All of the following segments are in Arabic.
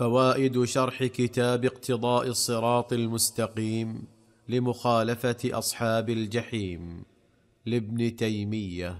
فوائد شرح كتاب اقتضاء الصراط المستقيم لمخالفه اصحاب الجحيم لابن تيميه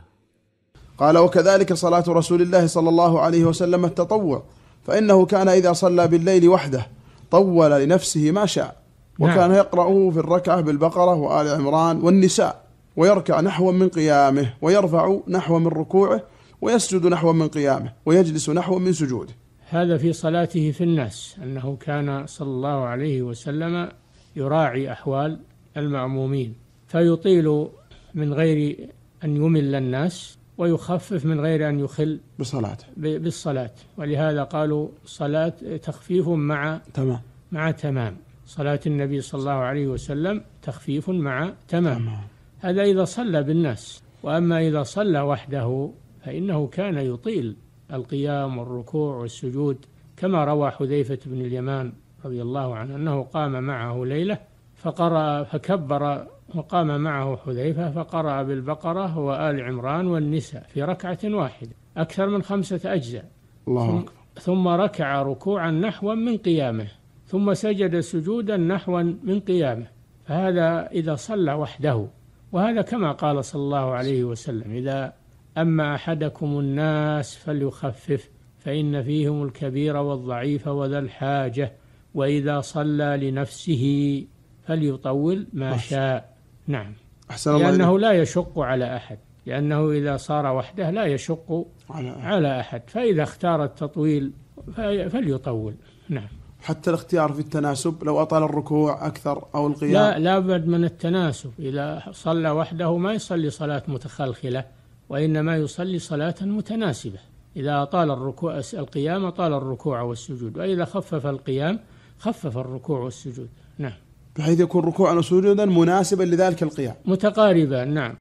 قال وكذلك صلاه رسول الله صلى الله عليه وسلم التطوع فانه كان اذا صلى بالليل وحده طول لنفسه ما شاء نعم. وكان يقرأه في الركعة بالبقرة وآل عمران والنساء ويركع نحو من قيامه ويرفع نحو من ركوعه ويسجد نحو من قيامه ويجلس نحو من سجوده هذا في صلاته في الناس أنه كان صلى الله عليه وسلم يراعي أحوال المأمومين فيطيل من غير أن يمل الناس ويخفف من غير أن يخل بصلاته بالصلاة ولهذا قالوا صلاة تخفيف مع تمام مع تمام صلاة النبي صلى الله عليه وسلم تخفيف مع تمام, تمام. هذا إذا صلى بالناس وأما إذا صلى وحده فإنه كان يطيل القيام والركوع والسجود كما روى حذيفة بن اليمان رضي الله عنه أنه قام معه ليلة فقرأ فكبر وقام معه حذيفة فقرأ بالبقرة وآل عمران والنساء في ركعة واحدة أكثر من خمسة أجزاء الله أكبر ثم ركع ركوعا نحوا من قيامه ثم سجد سجودا نحوا من قيامه فهذا إذا صلى وحده وهذا كما قال صلى الله عليه وسلم إذا أما أحدكم الناس فليخفف فإن فيهم الكبير والضعيف وذا الحاجة وإذا صلى لنفسه فليطول ما شاء نعم أحسن الله لأنه لا يشق على أحد لأنه إذا صار وحده لا يشق على أحد, على أحد. فإذا اختار التطويل فليطول نعم حتى الاختيار في التناسب لو أطال الركوع أكثر أو القيام لا لابد من التناسب إذا صلى وحده ما يصلي صلاة متخلخلة وإنما يصلي صلاة متناسبة إذا أطال الركوع القيام أطال الركوع والسجود وإذا خفف القيام خفف الركوع والسجود نعم بحيث يكون ركوعا وسجودا مناسبا لذلك القيام متقاربا نعم